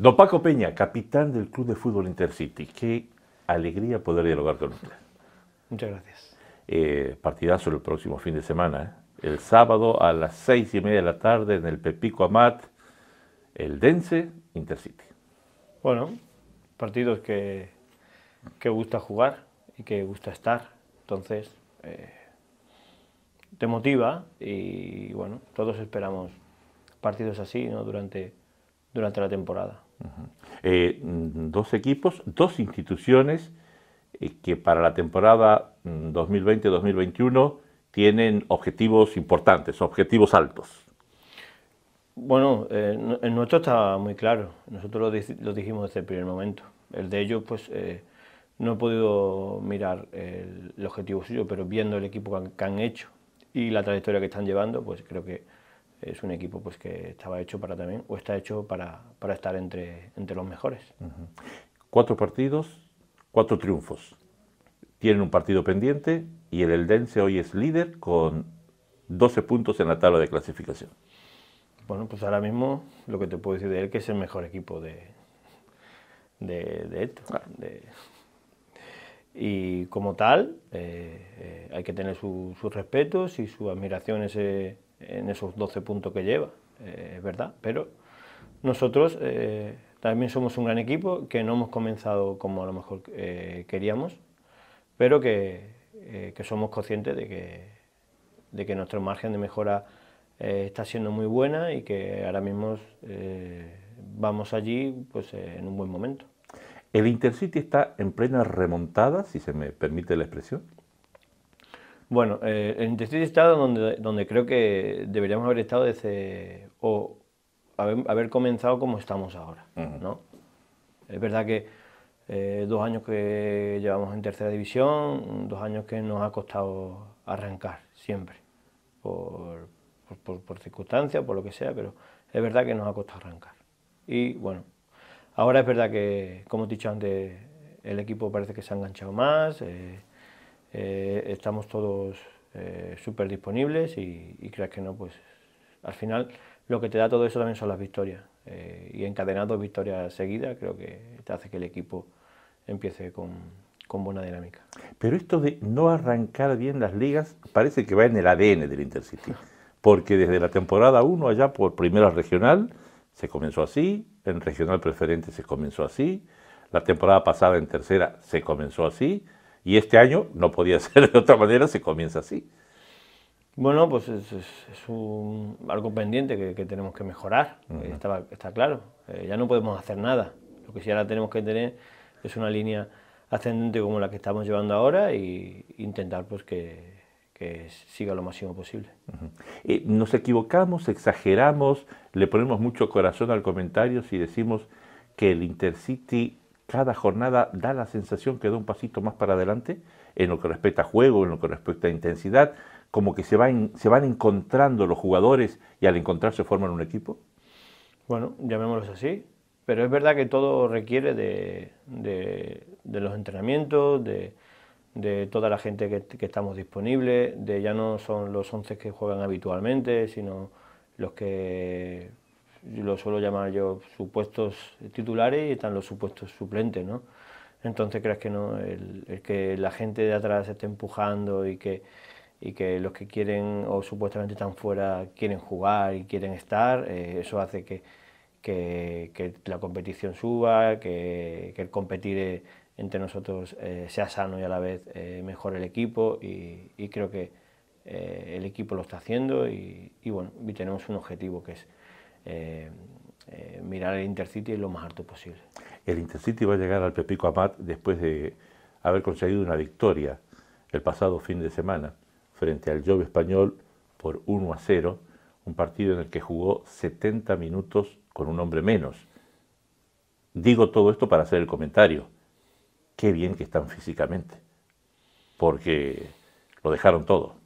Don Paco Peña, capitán del Club de Fútbol Intercity. Qué alegría poder dialogar con usted. Muchas gracias. Eh, partidazo el próximo fin de semana. ¿eh? El sábado a las seis y media de la tarde en el Pepico Amat, el Dense Intercity. Bueno, partidos que, gusta jugar y que gusta estar. Entonces, eh, te motiva y bueno, todos esperamos partidos así ¿no? durante, durante la temporada. Eh, mm, dos equipos, dos instituciones eh, que para la temporada 2020-2021 mm, tienen objetivos importantes, objetivos altos. Bueno, eh, el nuestro está muy claro, nosotros lo, dijimos desde el primer momento. El de ellos, pues eh, no he podido mirar el, objetivo suyo, pero viendo el equipo que han hecho y la trayectoria que están llevando, pues creo que es un equipo pues que estaba hecho para también, o está hecho para, estar entre, entre los mejores. Cuatro partidos, cuatro triunfos. Tienen un partido pendiente y el Eldense hoy es líder con 12 puntos en la tabla de clasificación. Bueno, pues ahora mismo lo que te puedo decir de él que es el mejor equipo de, de, esto. y como tal, eh, eh, hay que tener sus respetos y su admiración ese eh, en esos 12 puntos que lleva, eh, es verdad, pero nosotros eh, también somos un gran equipo que no hemos comenzado como a lo mejor eh, queríamos, pero que, somos conscientes de que, de que nuestro margen de mejora está siendo muy buena y que ahora mismo vamos allí pues, en un buen momento. El Intercity está en plena remontada, si se me permite la expresión. Bueno, eh, en este Estado, donde, donde creo que deberíamos haber estado desde. o haber, comenzado como estamos ahora, ¿no? Es verdad que eh, dos años que llevamos en tercera división, dos años que nos ha costado arrancar siempre, por, por, por, circunstancias, por lo que sea, pero es verdad que nos ha costado arrancar. Y bueno, ahora es verdad que, como he dicho antes, el equipo parece que se ha enganchado más. Eh, eh, estamos todos eh, súper disponibles y, creas que no, pues al final lo que te da todo eso también son las victorias. Eh, y encadenar dos victorias seguidas creo que te hace que el equipo empiece con, con buena dinámica. Pero esto de no arrancar bien las ligas parece que va en el ADN del Intercity, porque desde la temporada 1 allá por Primera Regional se comenzó así, en Regional Preferente se comenzó así, la temporada pasada en Tercera se comenzó así, y este año no podía ser de otra manera, se comienza así. Bueno, pues es, un, algo pendiente que, tenemos que mejorar, está, claro. Eh, ya no podemos hacer nada. Lo que sí ahora tenemos que tener es una línea ascendente como la que estamos llevando ahora e intentar pues, que, siga lo máximo posible. Eh, nos equivocamos, exageramos, le ponemos mucho corazón al comentario si decimos que el Intercity cada jornada da la sensación que da un pasito más para adelante en lo que respecta a juego, en lo que respecta a intensidad, como que se van, se van encontrando los jugadores y al encontrarse forman un equipo? Bueno, llamémoslo así, pero es verdad que todo requiere de, los entrenamientos, de, toda la gente que, estamos disponibles, de ya no son los 11 que juegan habitualmente, sino los que lo suelo llamar yo supuestos titulares y están los supuestos suplentes, ¿no? Entonces crees que no, el, que la gente de atrás esté empujando y que, y que los que quieren o supuestamente están fuera quieren jugar y quieren estar, eh, eso hace que, que, la competición suba, que, que el competir eh, entre nosotros eh, sea sano y a la vez mejor el equipo y, creo que el equipo lo está haciendo y bueno, y tenemos un objetivo que es eh, eh, mirar el Intercity lo más alto posible. El Intercity va a llegar al Pepico Amat después de haber conseguido una victoria el pasado fin de semana frente al Jove Español por 1 a 0, un partido en el que jugó 70 minutos con un hombre menos. Digo todo esto para hacer el comentario. Qué bien que están físicamente, porque lo dejaron todo.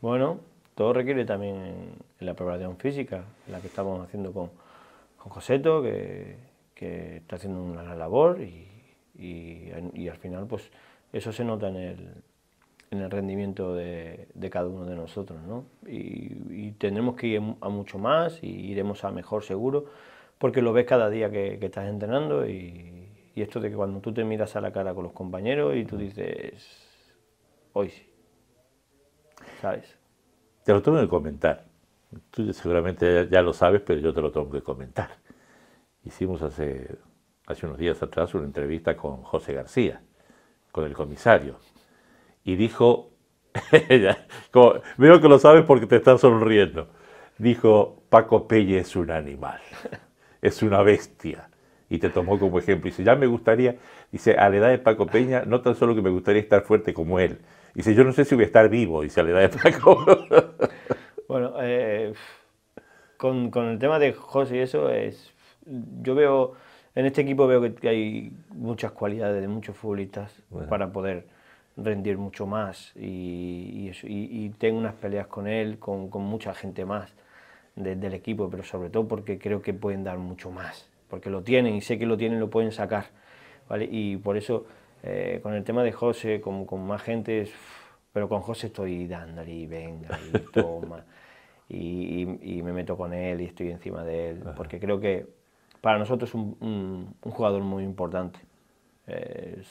Bueno, todo requiere también la preparación física, la que estamos haciendo con, Joseto, que, está haciendo una labor y, al final pues eso se nota en el, rendimiento de, cada uno de nosotros. ¿no? Y, tendremos que ir a mucho más y iremos a mejor seguro, porque lo ves cada día que, que estás entrenando y, esto de que cuando tú te miras a la cara con los compañeros y tú dices, hoy sí, ¿sabes? Te lo tengo que comentar. Tú seguramente ya lo sabes, pero yo te lo tengo que comentar. Hicimos hace, hace unos días atrás una entrevista con José García, con el comisario, y dijo, veo que lo sabes porque te estás sonriendo, dijo, Paco Peña es un animal, es una bestia y te tomó como ejemplo. y Dice, ya me gustaría, dice, a la edad de Paco Peña, no tan solo que me gustaría estar fuerte como él, Dice, yo no sé si voy a estar vivo, dice a la de Paco. bueno, eh, con, con, el tema de José y eso, es, yo veo, en este equipo veo que hay muchas cualidades de muchos futbolistas para poder rendir mucho más y, y, tengo unas peleas con él, con, con mucha gente más del equipo, pero sobre todo porque creo que pueden dar mucho más, porque lo tienen y sé que lo tienen, lo pueden sacar, ¿vale? Y por eso eh, con el tema de José, con, con más gente, pero con José estoy dándole y venga y toma. y, me meto con él y estoy encima de él, porque creo que para nosotros es un, jugador muy importante. Eh,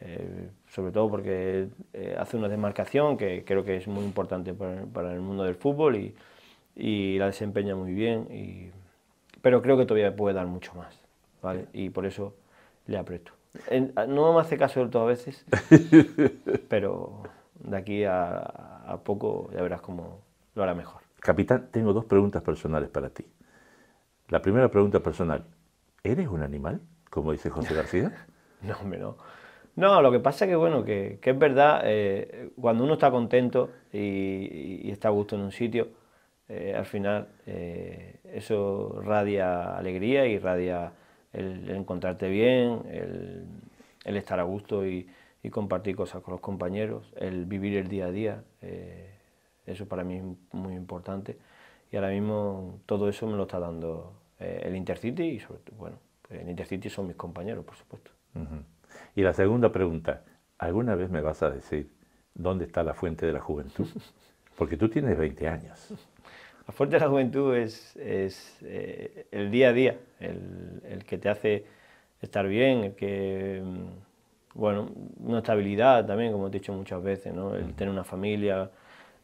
eh, sobre todo porque hace una desmarcación que creo que es muy importante para, el mundo del fútbol y, la desempeña muy bien. pero creo que todavía puede dar mucho más, Y por eso le aprieto. No me hace caso del todo a veces, pero de aquí a, poco ya verás cómo lo hará mejor. Capitán, tengo dos preguntas personales para ti. La primera pregunta personal, ¿eres un animal? Como dice José García. no, hombre, no. No, lo que pasa es que, bueno, que, es verdad, eh, cuando uno está contento y, está a gusto en un sitio, eh, al final eh, eso radia alegría y radia el, encontrarte bien, el, estar a gusto y, compartir cosas con los compañeros, el vivir el día a día, eh, eso para mí es muy importante. Y ahora mismo todo eso me lo está dando eh, el Intercity y sobre bueno, el Intercity son mis compañeros, por supuesto. Y la segunda pregunta, ¿alguna vez me vas a decir dónde está la fuente de la juventud? Porque tú tienes 20 años. La fuerza de la juventud es, eh, el día a día, el, que te hace estar bien, el que, mm, bueno, una estabilidad también, como te he dicho muchas veces, ¿no? el tener una familia,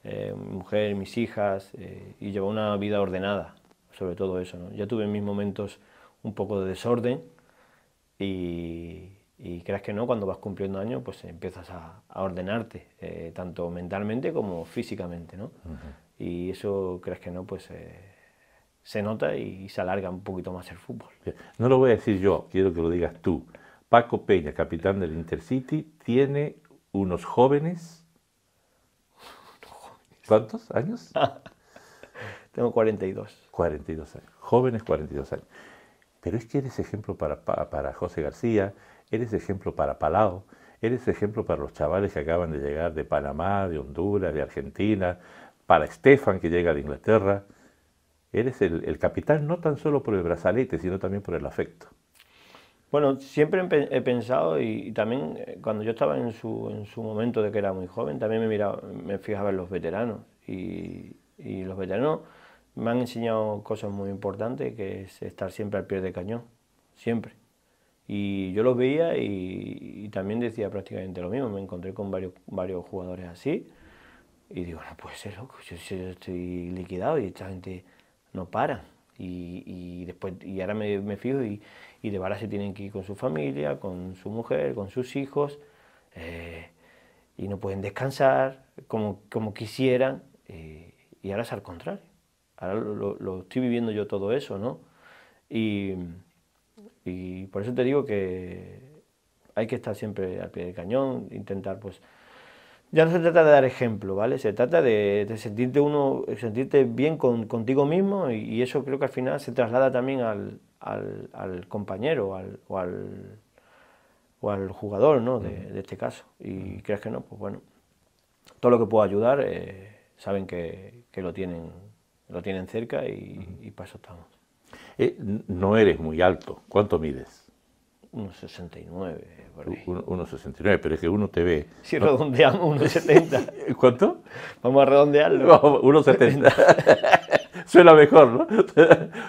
eh, mi mujer, mis hijas, eh, y llevar una vida ordenada, sobre todo eso. ¿no? Ya tuve en mis momentos un poco de desorden y, creas que no, cuando vas cumpliendo años, pues empiezas a, ordenarte, tanto mentalmente como físicamente. ¿no? y eso, crees que no, pues eh, se nota y se alarga un poquito más el fútbol. No lo voy a decir yo, quiero que lo digas tú. Paco Peña, capitán del Intercity, tiene unos jóvenes. ¿Cuántos años? Tengo 42. 42 años. Jóvenes 42 años. Pero es que eres ejemplo para, para José García, eres ejemplo para Palau, eres ejemplo para los chavales que acaban de llegar de Panamá, de Honduras, de Argentina, para Estefan que llega de Inglaterra. Eres el, el capitán no tan solo por el brazalete, sino también por el afecto. Bueno, siempre he pensado y, también eh, cuando yo estaba en su, momento de que era muy joven, también me, miraba, me fijaba en los veteranos y, los veteranos me han enseñado cosas muy importantes que es estar siempre al pie de cañón, siempre. Y yo los veía y, también decía prácticamente lo mismo, me encontré con varios, varios jugadores así y digo, no puede ser, loco, yo, estoy liquidado y esta gente no para. Y, después y ahora me, me fijo y, de verdad se tienen que ir con su familia, con su mujer, con sus hijos, eh, y no pueden descansar como, como quisieran. Eh, y ahora es al contrario. Ahora lo, estoy viviendo yo todo eso, ¿no? y por eso te digo que hay que estar siempre al pie del cañón, intentar pues ya no se trata de dar ejemplo, ¿vale? Se trata de, sentirte uno, sentirte bien con, contigo mismo y, eso creo que al final se traslada también al, compañero al, o, al, jugador, ¿no? De, este caso. Y crees que no, pues bueno, todo lo que pueda ayudar eh, saben que, que, lo tienen lo tienen cerca y, y para eso estamos. Eh, no eres muy alto, ¿cuánto mides? 1,69. pero es que uno te ve. Si redondeamos 1,70. ¿Cuánto? Vamos a redondearlo. 1,70. Suena mejor, ¿no?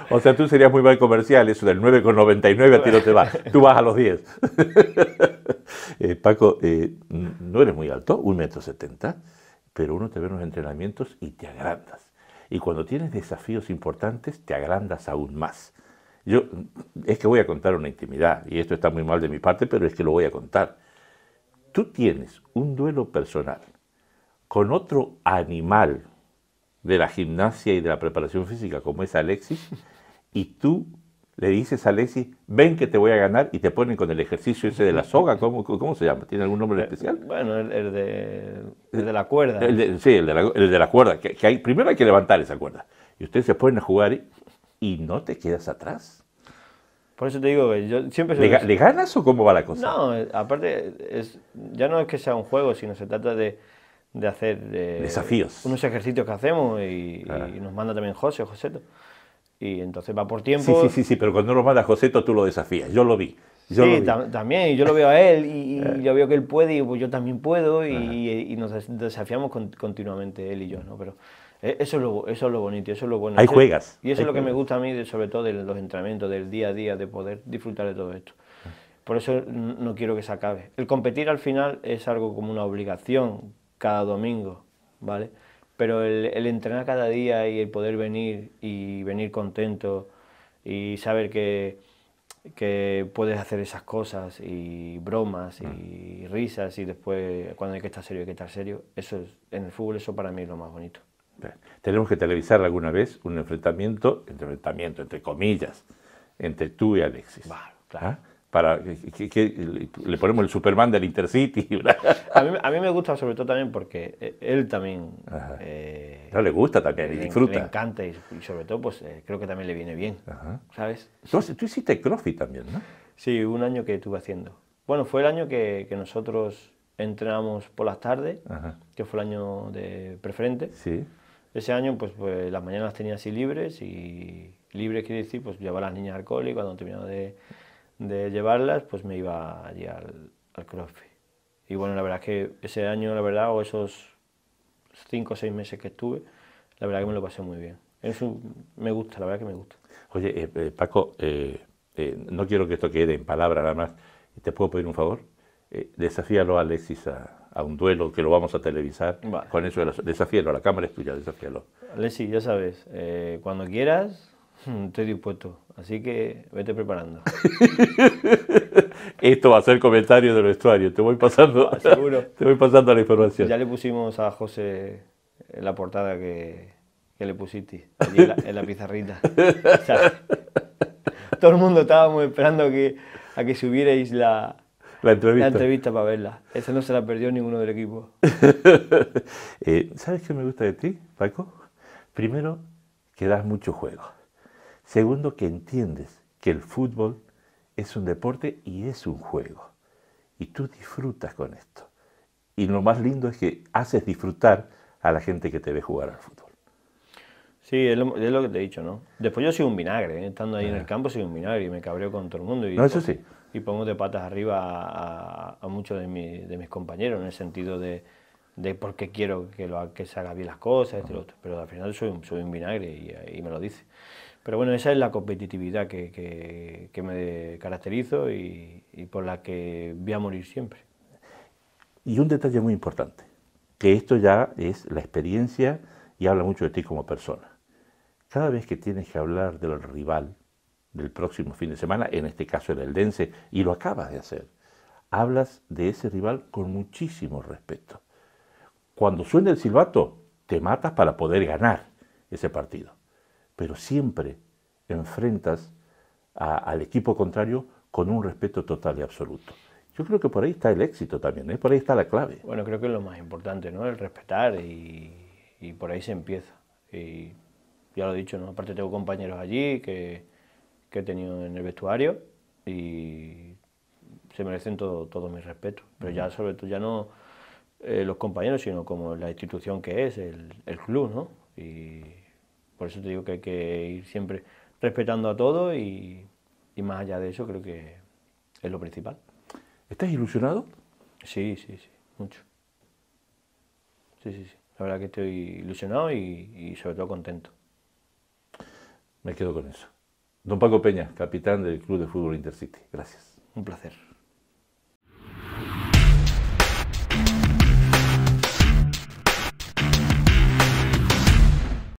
o sea, tú serías muy mal comercial, eso del 9,99 a ti no te va, tú vas a los 10. Eh, Paco, eh, no eres muy alto, 1,70 pero uno te ve en los entrenamientos y te agrandas. Y cuando tienes desafíos importantes, te agrandas aún más. Yo es que voy a contar una intimidad, y esto está muy mal de mi parte, pero es que lo voy a contar. Tú tienes un duelo personal con otro animal de la gimnasia y de la preparación física como es Alexis, y tú le dices a Alexis, ven que te voy a ganar, y te ponen con el ejercicio ese de la soga, ¿cómo, se llama? ¿Tiene algún nombre eh, especial? Bueno, el, de, la cuerda. sí, el de la, cuerda, que, hay, primero hay que levantar esa cuerda. Y ustedes se ponen a jugar y no te quedas atrás. Por eso te digo yo siempre... ¿Le, ganas o cómo va la cosa? No, aparte, es, ya no es que sea un juego, sino se trata de, de hacer... Eh, Desafíos. Unos ejercicios que hacemos y, nos manda también José, Joseto. Y entonces va por tiempo... Sí, sí, sí, sí pero cuando nos manda Joseto tú lo desafías, yo lo vi. Yo sí, también, yo lo veo a él y, eh. yo veo que él puede y pues yo también puedo y, nos desafiamos continuamente él y yo, ¿no? Pero, e, eso es, lo, eso es lo bonito, eso es lo bueno. Ahí juegas. Y eso es lo que me gusta a mí, sobre todo de los entrenamientos, del día a día, de poder disfrutar de todo esto. Por eso no quiero que se acabe. El competir al final es algo como una obligación cada domingo, ¿vale? Pero el, entrenar cada día y el poder venir y venir contento y saber que, que puedes hacer esas cosas y bromas y risas y después cuando hay que estar serio hay que estar serio, eso es, en el fútbol eso para mí es lo más bonito. Tenemos que televisar alguna vez un enfrentamiento, enfrentamiento entre comillas, entre tú y Alexis. Claro, ¿Ah? Para que, le ponemos el Superman del Intercity. A mí, a mí, me gusta sobre todo también porque eh, él también... Eh, no le gusta también, disfruta. Le encanta y, sobre todo pues eh, creo que también le viene bien, ¿sabes? tú hiciste CrossFit también, ¿no? Sí, un año que estuve haciendo. Bueno, fue el año que, nosotros entrenamos por las tardes, que fue el año de preferente. Sí. Ese año, pues, pues las mañanas tenía así libres y libres quiere decir, pues llevaba a las niñas al cole y cuando terminaba de, de llevarlas, pues me iba allí al, al crossfit. Y bueno, la verdad es que ese año, la verdad, o esos cinco o seis meses que estuve, la verdad es que me lo pasé muy bien. Eso me gusta, la verdad es que me gusta. Oye, eh, eh, Paco, eh, no quiero que esto quede en palabras nada más. ¿Te puedo pedir un favor? desafíalo a Alexis a, a un duelo que lo vamos a televisar. Con eso, a la cámara es tuya, desafíalo. sí, ya sabes, eh, cuando quieras, estoy dispuesto. Así que vete preparando. Esto va a ser comentario del vestuario, te voy pasando. Te voy pasando la información. Ya le pusimos a José la portada que, que le pusiste allí en, la, pizarrita. todo el mundo estábamos esperando que, a que subierais la, la entrevista. La entrevista para verla. Esa no se la perdió ninguno del equipo. Eh, ¿Sabes qué me gusta de ti, Paco? Primero, que das mucho juego. Segundo, que entiendes que el fútbol es un deporte y es un juego. Y tú disfrutas con esto. Y lo más lindo es que haces disfrutar a la gente que te ve jugar al fútbol. Sí, es lo, que te he dicho, ¿no? Después yo soy un vinagre, ¿eh? estando ahí en el ah. campo soy un vinagre y me cabreo con todo el mundo. Y no, eso sí y pongo de patas arriba a, muchos de, mis compañeros en el sentido de, por qué quiero que, lo, que se hagan bien las cosas, este, pero al final soy, soy un vinagre y, me lo dice. Pero bueno, esa es la competitividad que, me caracterizo y, y por la que voy a morir siempre. Y un detalle muy importante, que esto ya es la experiencia y habla mucho de ti como persona. Cada vez que tienes que hablar del rival, del próximo fin de semana, en este caso el Eldense, y lo acabas de hacer. Hablas de ese rival con muchísimo respeto. Cuando suena el silbato, te matas para poder ganar ese partido. Pero siempre enfrentas al equipo contrario con un respeto total y absoluto. Yo creo que por ahí está el éxito también, ¿eh? por ahí está la clave. Bueno, creo que es lo más importante, ¿no? El respetar y, y por ahí se empieza. Y ya lo he dicho, ¿no? Aparte tengo compañeros allí que, que he tenido en el vestuario y se merecen todo, mi respeto. Pero ya sobre todo ya no eh, los compañeros, sino como la institución que es, el, club, ¿no? Y por eso te digo que hay que ir siempre respetando a todos y, más allá de eso creo que es lo principal. ¿Estás ilusionado? Sí, sí, sí, mucho. Sí, sí, sí. La verdad que estoy ilusionado y sobre todo contento. Me quedo con eso. Don Paco Peña, capitán del Club de Fútbol Intercity. Gracias. Un placer.